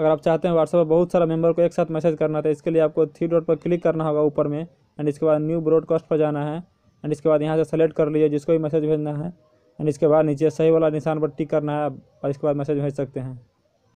अगर आप चाहते हैं व्हाट्सएप पर बहुत सारा मेंबर को एक साथ मैसेज करना तो इसके लिए आपको थ्री डॉट पर क्लिक करना होगा ऊपर में एंड इसके बाद न्यू ब्रॉडकास्ट पर जाना है एंड इसके बाद यहाँ से सेलेक्ट कर लीजिए जिसको भी मैसेज भेजना है एंड इसके बाद नीचे सही वाला निशान पर टिक करना है और इसके बाद मैसेज भेज सकते हैं